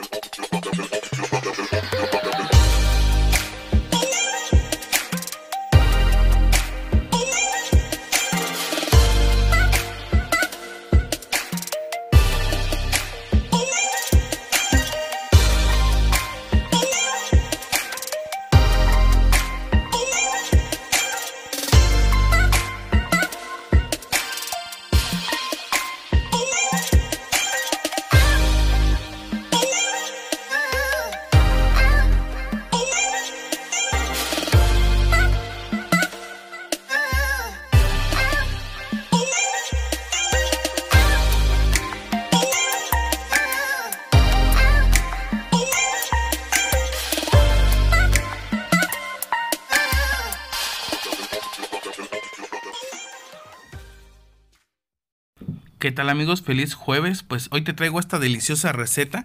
Thank you. ¿Qué tal amigos? Feliz jueves. Pues hoy te traigo esta deliciosa receta.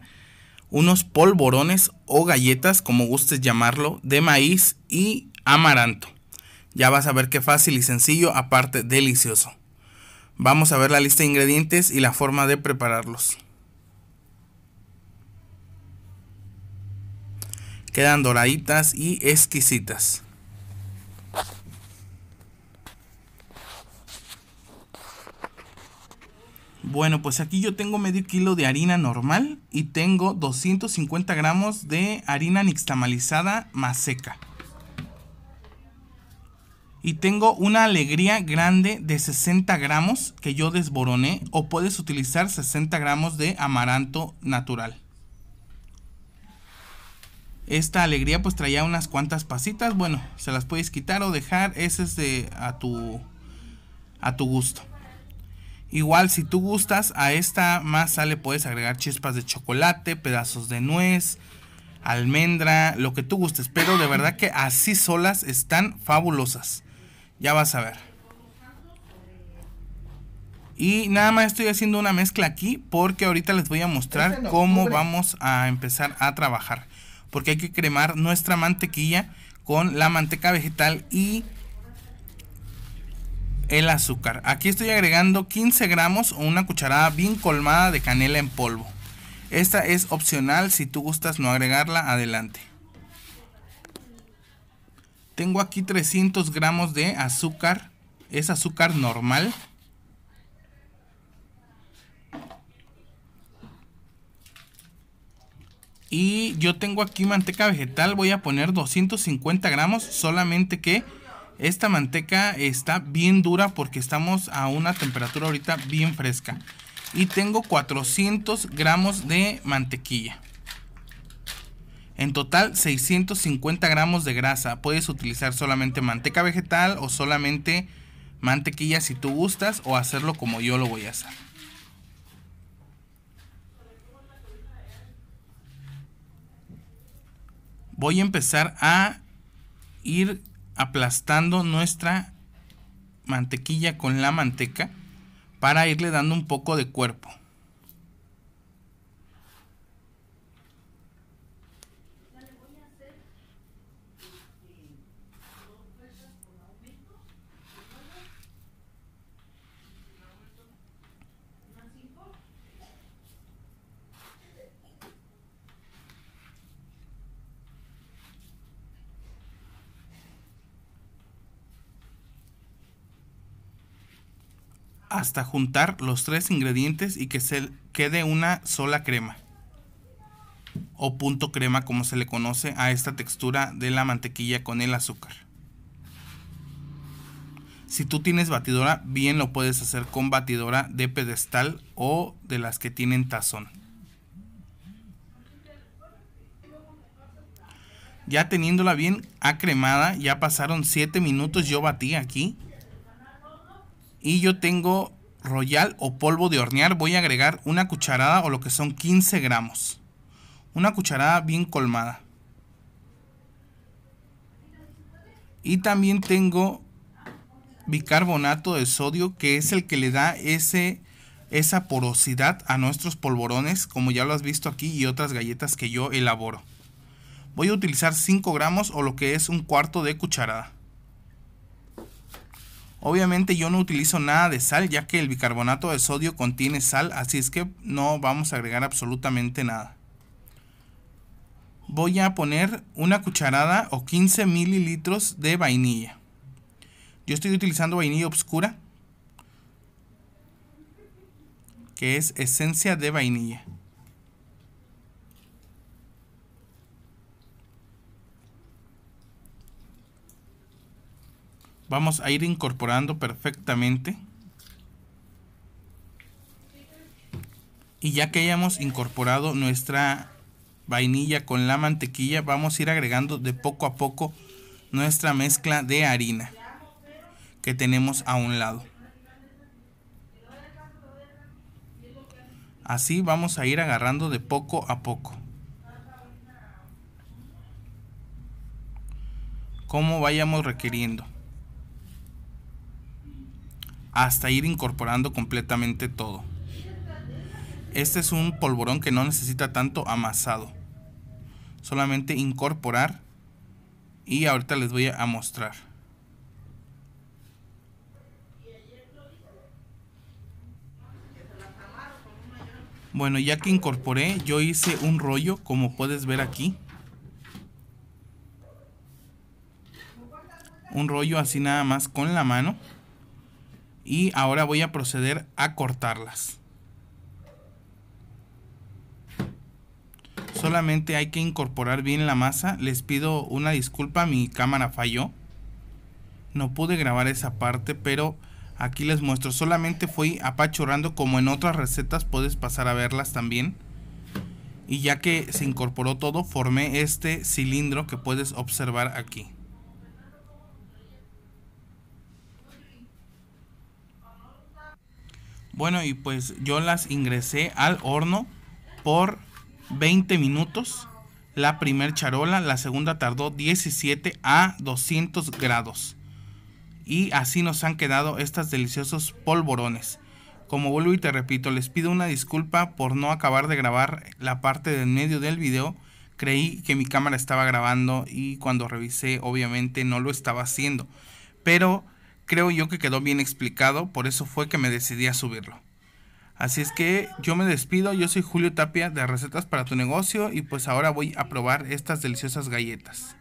Unos polvorones o galletas, como gustes llamarlo, de maíz y amaranto. Ya vas a ver qué fácil y sencillo, aparte delicioso. Vamos a ver la lista de ingredientes y la forma de prepararlos. Quedan doraditas y exquisitas. Bueno, pues aquí yo tengo medio kilo de harina normal y tengo 250 gramos de harina nixtamalizada más seca. Y tengo una alegría grande de 60 gramos que yo desboroné o puedes utilizar 60 gramos de amaranto natural. Esta alegría pues traía unas cuantas pasitas, bueno, se las puedes quitar o dejar, ese es de a tu a tu gusto. Igual si tú gustas, a esta masa le puedes agregar chispas de chocolate, pedazos de nuez, almendra, lo que tú gustes. Pero de verdad que así solas están fabulosas. Ya vas a ver. Y nada más estoy haciendo una mezcla aquí porque ahorita les voy a mostrar este cómo vamos a empezar a trabajar. Porque hay que cremar nuestra mantequilla con la manteca vegetal y el azúcar. Aquí estoy agregando 15 gramos o una cucharada bien colmada de canela en polvo. Esta es opcional, si tú gustas no agregarla, adelante. Tengo aquí 300 gramos de azúcar, es azúcar normal. Y yo tengo aquí manteca vegetal, voy a poner 250 gramos, solamente que esta manteca está bien dura porque estamos a una temperatura ahorita bien fresca. Y tengo 400 gramos de mantequilla. En total 650 gramos de grasa. Puedes utilizar solamente manteca vegetal o solamente mantequilla si tú gustas o hacerlo como yo lo voy a hacer. Voy a empezar a ir aplastando nuestra mantequilla con la manteca para irle dando un poco de cuerpo. hasta juntar los tres ingredientes y que se quede una sola crema o punto crema como se le conoce a esta textura de la mantequilla con el azúcar. Si tú tienes batidora, bien lo puedes hacer con batidora de pedestal o de las que tienen tazón. Ya teniéndola bien acremada, ya pasaron 7 minutos yo batí aquí y yo tengo royal o polvo de hornear. Voy a agregar una cucharada o lo que son 15 gramos. Una cucharada bien colmada. Y también tengo bicarbonato de sodio que es el que le da ese esa porosidad a nuestros polvorones como ya lo has visto aquí y otras galletas que yo elaboro. Voy a utilizar 5 gramos o lo que es un cuarto de cucharada. Obviamente yo no utilizo nada de sal ya que el bicarbonato de sodio contiene sal, así es que no vamos a agregar absolutamente nada. Voy a poner una cucharada o 15 mililitros de vainilla. Yo estoy utilizando vainilla oscura, que es esencia de vainilla. vamos a ir incorporando perfectamente. Y ya que hayamos incorporado nuestra vainilla con la mantequilla, vamos a ir agregando de poco a poco nuestra mezcla de harina que tenemos a un lado. Así vamos a ir agarrando de poco a poco. Como vayamos requiriendo hasta ir incorporando completamente todo. Este es un polvorón que no necesita tanto amasado. Solamente incorporar y ahorita les voy a mostrar. Bueno, ya que incorporé, yo hice un rollo, como puedes ver aquí. Un rollo así nada más con la mano y ahora voy a proceder a cortarlas. Solamente hay que incorporar bien la masa. Les pido una disculpa, mi cámara falló. No pude grabar esa parte, pero aquí les muestro. Solamente fui apachurrando como en otras recetas, puedes pasar a verlas también. Y ya que se incorporó todo, formé este cilindro que puedes observar aquí. Bueno, y pues yo las ingresé al horno por 20 minutos. La primer charola, la segunda tardó 17 a 200 grados. Y así nos han quedado estas deliciosos polvorones. Como vuelvo y te repito, les pido una disculpa por no acabar de grabar la parte del medio del video. Creí que mi cámara estaba grabando y cuando revisé obviamente no lo estaba haciendo. Pero creo yo que quedó bien explicado, por eso fue que me decidí a subirlo. Así es que yo me despido, yo soy Julio Tapia de Recetas para tu negocio y pues ahora voy a probar estas deliciosas galletas.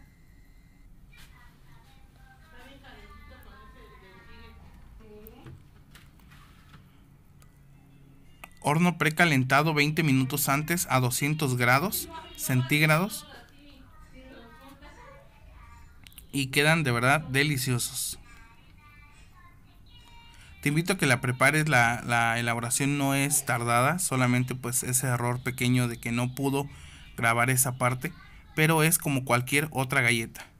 Horno precalentado 20 minutos antes a 200 grados centígrados. Y quedan de verdad deliciosos. Te invito a que la prepares, la, la elaboración no es tardada, solamente pues ese error pequeño de que no pudo grabar esa parte, pero es como cualquier otra galleta.